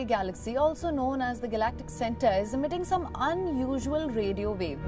Milky galaxy, also known as the galactic center, is emitting some unusual radio wave.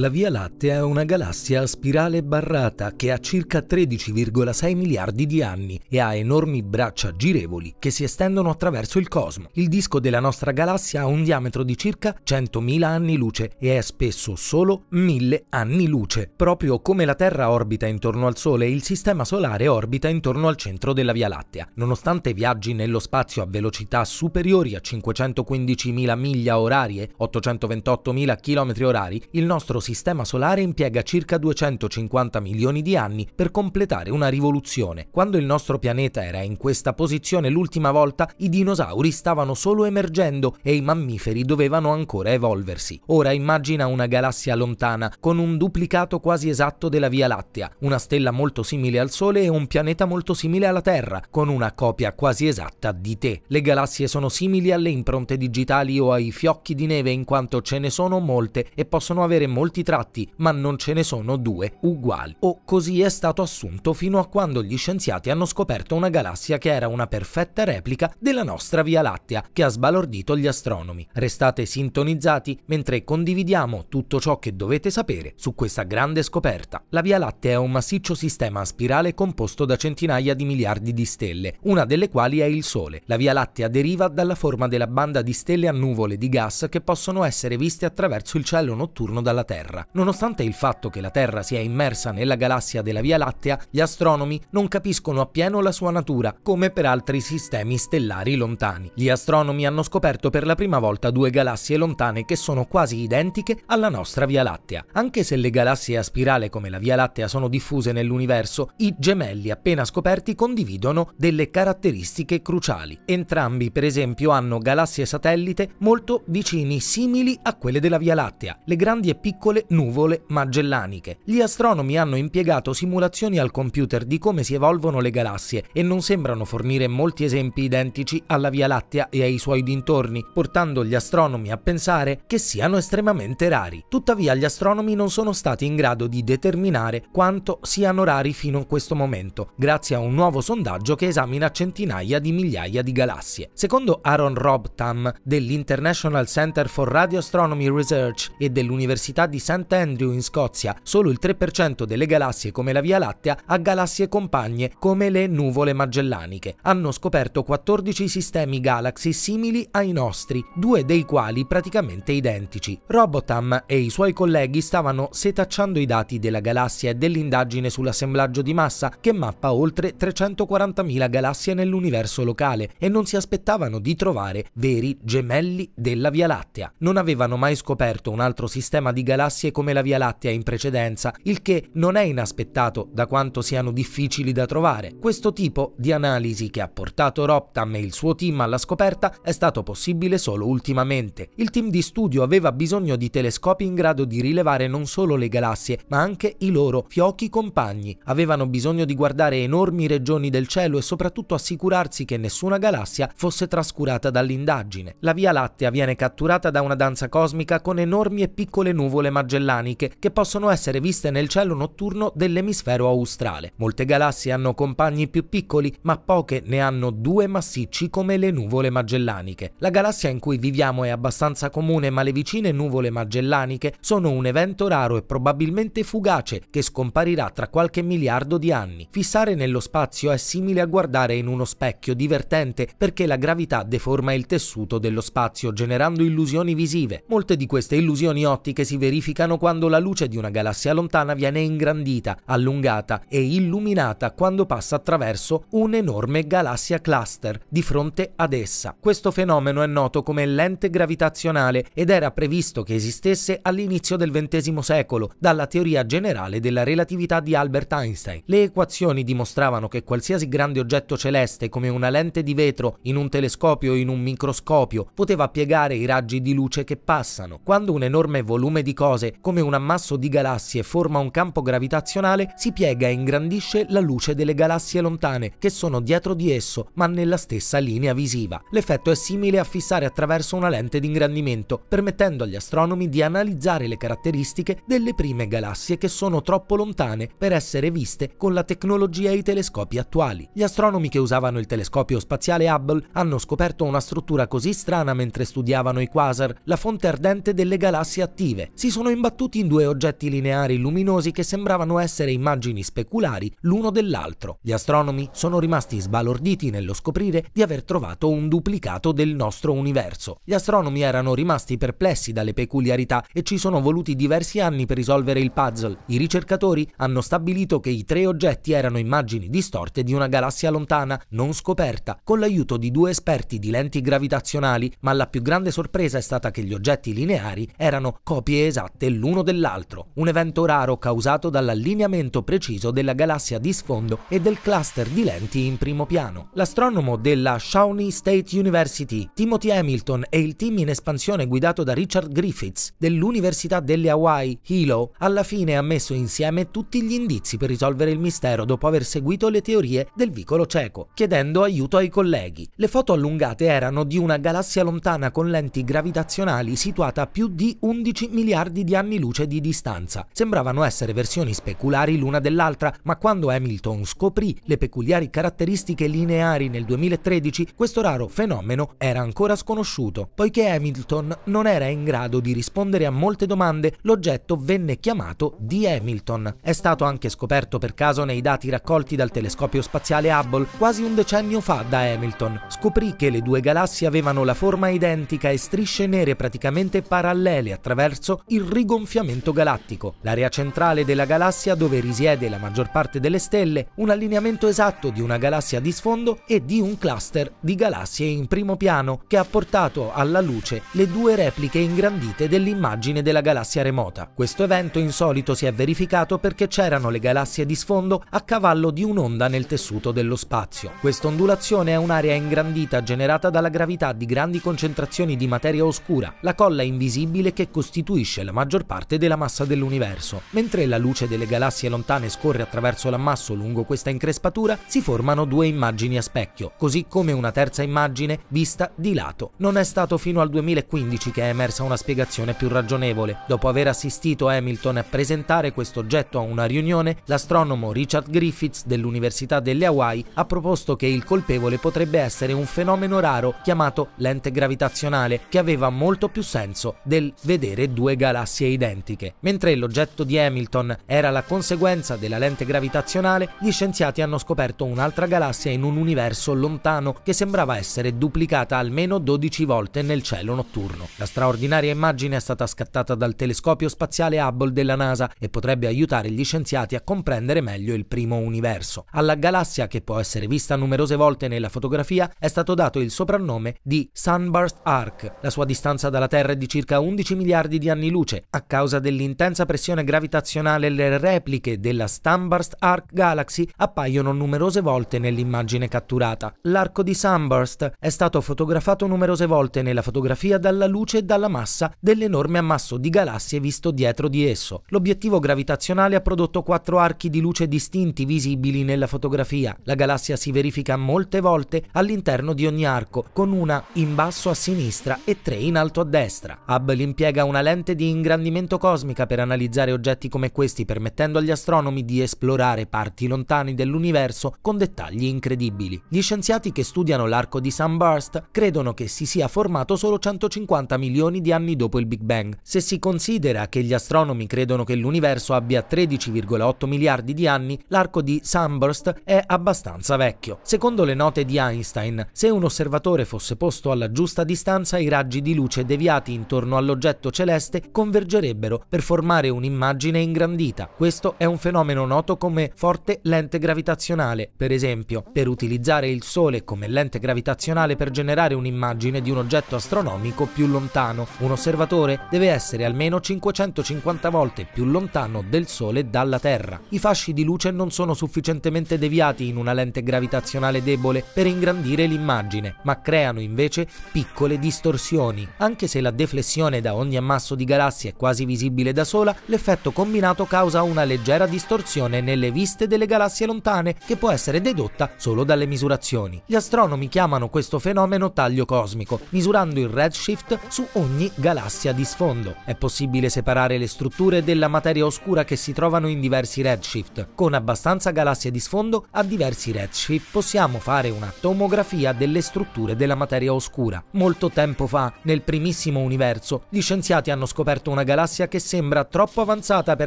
La Via Lattea è una galassia a spirale barrata che ha circa 13,6 miliardi di anni e ha enormi braccia girevoli che si estendono attraverso il cosmo. Il disco della nostra galassia ha un diametro di circa 100.000 anni luce e è spesso solo 1000 anni luce. Proprio come la Terra orbita intorno al Sole, il Sistema Solare orbita intorno al centro della Via Lattea. Nonostante viaggi nello spazio a velocità superiori a 515.000 miglia orarie, 828.000 km orari, il nostro sistema solare impiega circa 250 milioni di anni per completare una rivoluzione. Quando il nostro pianeta era in questa posizione l'ultima volta, i dinosauri stavano solo emergendo e i mammiferi dovevano ancora evolversi. Ora immagina una galassia lontana, con un duplicato quasi esatto della Via Lattea, una stella molto simile al Sole e un pianeta molto simile alla Terra, con una copia quasi esatta di te. Le galassie sono simili alle impronte digitali o ai fiocchi di neve in quanto ce ne sono molte e possono avere molti molti tratti, ma non ce ne sono due uguali, o così è stato assunto fino a quando gli scienziati hanno scoperto una galassia che era una perfetta replica della nostra Via Lattea, che ha sbalordito gli astronomi. Restate sintonizzati mentre condividiamo tutto ciò che dovete sapere su questa grande scoperta. La Via Lattea è un massiccio sistema a spirale composto da centinaia di miliardi di stelle, una delle quali è il Sole. La Via Lattea deriva dalla forma della banda di stelle a nuvole di gas che possono essere viste attraverso il cielo notturno dalla Terra. Terra. Nonostante il fatto che la Terra sia immersa nella galassia della Via Lattea, gli astronomi non capiscono appieno la sua natura, come per altri sistemi stellari lontani. Gli astronomi hanno scoperto per la prima volta due galassie lontane che sono quasi identiche alla nostra Via Lattea. Anche se le galassie a spirale come la Via Lattea sono diffuse nell'universo, i gemelli appena scoperti condividono delle caratteristiche cruciali. Entrambi, per esempio, hanno galassie satellite molto vicini, simili a quelle della Via Lattea. Le grandi e piccole piccole nuvole magellaniche. Gli astronomi hanno impiegato simulazioni al computer di come si evolvono le galassie e non sembrano fornire molti esempi identici alla Via Lattea e ai suoi dintorni, portando gli astronomi a pensare che siano estremamente rari. Tuttavia gli astronomi non sono stati in grado di determinare quanto siano rari fino a questo momento, grazie a un nuovo sondaggio che esamina centinaia di migliaia di galassie. Secondo Aaron Rob Tam dell'International Center for Radio Astronomy Research e dell'Università di St. Andrew in Scozia solo il 3% delle galassie come la Via Lattea ha galassie compagne come le nuvole magellaniche. Hanno scoperto 14 sistemi galaxy simili ai nostri, due dei quali praticamente identici. Robotam e i suoi colleghi stavano setacciando i dati della galassia e dell'indagine sull'assemblaggio di massa che mappa oltre 340.000 galassie nell'universo locale e non si aspettavano di trovare veri gemelli della Via Lattea. Non avevano mai scoperto un altro sistema di galassie galassie come la Via Lattea in precedenza, il che non è inaspettato da quanto siano difficili da trovare. Questo tipo di analisi che ha portato Roptam e il suo team alla scoperta è stato possibile solo ultimamente. Il team di studio aveva bisogno di telescopi in grado di rilevare non solo le galassie, ma anche i loro fiochi compagni. Avevano bisogno di guardare enormi regioni del cielo e soprattutto assicurarsi che nessuna galassia fosse trascurata dall'indagine. La Via Lattea viene catturata da una danza cosmica con enormi e piccole nuvole magellaniche che possono essere viste nel cielo notturno dell'emisfero australe. Molte galassie hanno compagni più piccoli, ma poche ne hanno due massicci come le nuvole magellaniche. La galassia in cui viviamo è abbastanza comune, ma le vicine nuvole magellaniche sono un evento raro e probabilmente fugace che scomparirà tra qualche miliardo di anni. Fissare nello spazio è simile a guardare in uno specchio divertente perché la gravità deforma il tessuto dello spazio generando illusioni visive. Molte di queste illusioni ottiche si verificano verificano quando la luce di una galassia lontana viene ingrandita, allungata e illuminata quando passa attraverso un'enorme galassia cluster di fronte ad essa. Questo fenomeno è noto come lente gravitazionale ed era previsto che esistesse all'inizio del XX secolo dalla teoria generale della relatività di Albert Einstein. Le equazioni dimostravano che qualsiasi grande oggetto celeste come una lente di vetro in un telescopio o in un microscopio poteva piegare i raggi di luce che passano. Quando un enorme volume di cose cose, come un ammasso di galassie forma un campo gravitazionale, si piega e ingrandisce la luce delle galassie lontane, che sono dietro di esso, ma nella stessa linea visiva. L'effetto è simile a fissare attraverso una lente di ingrandimento, permettendo agli astronomi di analizzare le caratteristiche delle prime galassie che sono troppo lontane per essere viste con la tecnologia e i telescopi attuali. Gli astronomi che usavano il telescopio spaziale Hubble hanno scoperto una struttura così strana mentre studiavano i quasar, la fonte ardente delle galassie attive. Si sono sono imbattuti in due oggetti lineari luminosi che sembravano essere immagini speculari l'uno dell'altro. Gli astronomi sono rimasti sbalorditi nello scoprire di aver trovato un duplicato del nostro universo. Gli astronomi erano rimasti perplessi dalle peculiarità e ci sono voluti diversi anni per risolvere il puzzle. I ricercatori hanno stabilito che i tre oggetti erano immagini distorte di una galassia lontana, non scoperta, con l'aiuto di due esperti di lenti gravitazionali, ma la più grande sorpresa è stata che gli oggetti lineari erano copie esatte distante l'uno dall'altro, un evento raro causato dall'allineamento preciso della galassia di sfondo e del cluster di lenti in primo piano. L'astronomo della Shawnee State University, Timothy Hamilton e il team in espansione guidato da Richard Griffiths dell'Università delle Hawaii, Hilo, alla fine ha messo insieme tutti gli indizi per risolvere il mistero dopo aver seguito le teorie del vicolo cieco, chiedendo aiuto ai colleghi. Le foto allungate erano di una galassia lontana con lenti gravitazionali situata a più di 11 miliardi di di anni luce di distanza. Sembravano essere versioni speculari l'una dell'altra, ma quando Hamilton scoprì le peculiari caratteristiche lineari nel 2013, questo raro fenomeno era ancora sconosciuto. Poiché Hamilton non era in grado di rispondere a molte domande, l'oggetto venne chiamato di Hamilton. È stato anche scoperto per caso nei dati raccolti dal telescopio spaziale Hubble quasi un decennio fa da Hamilton. Scoprì che le due galassie avevano la forma identica e strisce nere praticamente parallele attraverso il rito rigonfiamento galattico, l'area centrale della galassia dove risiede la maggior parte delle stelle, un allineamento esatto di una galassia di sfondo e di un cluster di galassie in primo piano che ha portato alla luce le due repliche ingrandite dell'immagine della galassia remota. Questo evento insolito si è verificato perché c'erano le galassie di sfondo a cavallo di un'onda nel tessuto dello spazio. Questa ondulazione è un'area ingrandita generata dalla gravità di grandi concentrazioni di materia oscura, la colla invisibile che costituisce la maggior maggior parte della massa dell'universo. Mentre la luce delle galassie lontane scorre attraverso l'ammasso lungo questa increspatura, si formano due immagini a specchio, così come una terza immagine vista di lato. Non è stato fino al 2015 che è emersa una spiegazione più ragionevole. Dopo aver assistito Hamilton a presentare questo oggetto a una riunione, l'astronomo Richard Griffiths dell'Università delle Hawaii ha proposto che il colpevole potrebbe essere un fenomeno raro chiamato lente gravitazionale, che aveva molto più senso del vedere due galassie galassie identiche. Mentre l'oggetto di Hamilton era la conseguenza della lente gravitazionale, gli scienziati hanno scoperto un'altra galassia in un universo lontano che sembrava essere duplicata almeno 12 volte nel cielo notturno. La straordinaria immagine è stata scattata dal telescopio spaziale Hubble della NASA e potrebbe aiutare gli scienziati a comprendere meglio il primo universo. Alla galassia, che può essere vista numerose volte nella fotografia, è stato dato il soprannome di Sunburst Arc. La sua distanza dalla Terra è di circa 11 miliardi di anni luce Marte. A causa dell'intensa pressione gravitazionale le repliche della Sunburst Arc Galaxy appaiono numerose volte nell'immagine catturata. L'arco di Sunburst è stato fotografato numerose volte nella fotografia dalla luce e dalla massa dell'enorme ammasso di galassie visto dietro di esso. L'obiettivo gravitazionale ha prodotto quattro archi di luce distinti visibili nella fotografia. La galassia si verifica molte volte all'interno di ogni arco, con una in basso a sinistra e tre in alto a destra. Hubble impiega una lente di ingresso ingrandimento cosmica per analizzare oggetti come questi, permettendo agli astronomi di esplorare parti lontane dell'universo con dettagli incredibili. Gli scienziati che studiano l'arco di Sunburst credono che si sia formato solo 150 milioni di anni dopo il Big Bang. Se si considera che gli astronomi credono che l'universo abbia 13,8 miliardi di anni, l'arco di Sunburst è abbastanza vecchio. Secondo le note di Einstein, se un osservatore fosse posto alla giusta distanza, i raggi di luce deviati intorno all'oggetto celeste convergono convergerebbero per formare un'immagine ingrandita. Questo è un fenomeno noto come forte lente gravitazionale. Per esempio, per utilizzare il Sole come lente gravitazionale per generare un'immagine di un oggetto astronomico più lontano, un osservatore deve essere almeno 550 volte più lontano del Sole dalla Terra. I fasci di luce non sono sufficientemente deviati in una lente gravitazionale debole per ingrandire l'immagine, ma creano invece piccole distorsioni. Anche se la deflessione da ogni ammasso di galassie è quasi visibile da sola, l'effetto combinato causa una leggera distorsione nelle viste delle galassie lontane che può essere dedotta solo dalle misurazioni. Gli astronomi chiamano questo fenomeno taglio cosmico, misurando il redshift su ogni galassia di sfondo. È possibile separare le strutture della materia oscura che si trovano in diversi redshift. Con abbastanza galassie di sfondo a diversi redshift possiamo fare una tomografia delle strutture della materia oscura. Molto tempo fa, nel primissimo universo, gli scienziati hanno scoperto una una galassia che sembra troppo avanzata per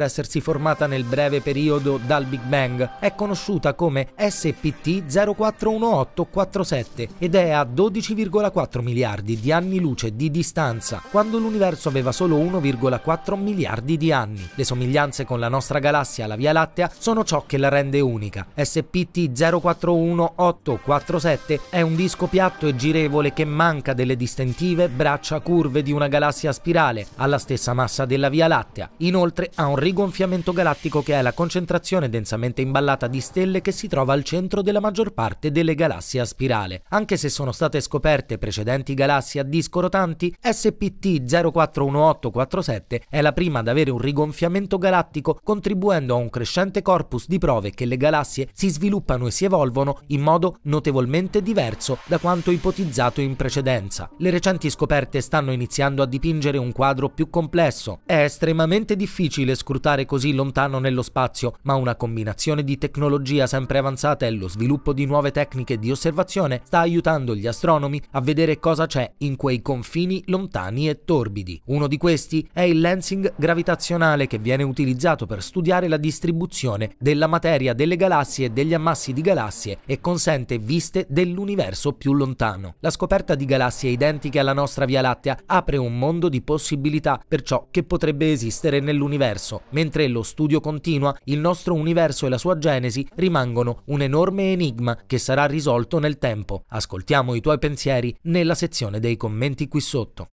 essersi formata nel breve periodo dal Big Bang. È conosciuta come SPT 041847 ed è a 12,4 miliardi di anni luce di distanza, quando l'universo aveva solo 1,4 miliardi di anni. Le somiglianze con la nostra galassia, la Via Lattea, sono ciò che la rende unica. SPT 041847 è un disco piatto e girevole che manca delle distintive braccia curve di una galassia spirale, alla stessa maniera massa della Via Lattea. Inoltre ha un rigonfiamento galattico che è la concentrazione densamente imballata di stelle che si trova al centro della maggior parte delle galassie a spirale. Anche se sono state scoperte precedenti galassie a disco rotanti, SPT 041847 è la prima ad avere un rigonfiamento galattico contribuendo a un crescente corpus di prove che le galassie si sviluppano e si evolvono in modo notevolmente diverso da quanto ipotizzato in precedenza. Le recenti scoperte stanno iniziando a dipingere un quadro più complesso successo. È estremamente difficile scrutare così lontano nello spazio, ma una combinazione di tecnologia sempre avanzata e lo sviluppo di nuove tecniche di osservazione sta aiutando gli astronomi a vedere cosa c'è in quei confini lontani e torbidi. Uno di questi è il lensing gravitazionale che viene utilizzato per studiare la distribuzione della materia delle galassie e degli ammassi di galassie e consente viste dell'universo più lontano. La scoperta di galassie identiche alla nostra Via Lattea apre un mondo di possibilità, perciò che potrebbe esistere nell'universo. Mentre lo studio continua, il nostro universo e la sua genesi rimangono un enorme enigma che sarà risolto nel tempo. Ascoltiamo i tuoi pensieri nella sezione dei commenti qui sotto.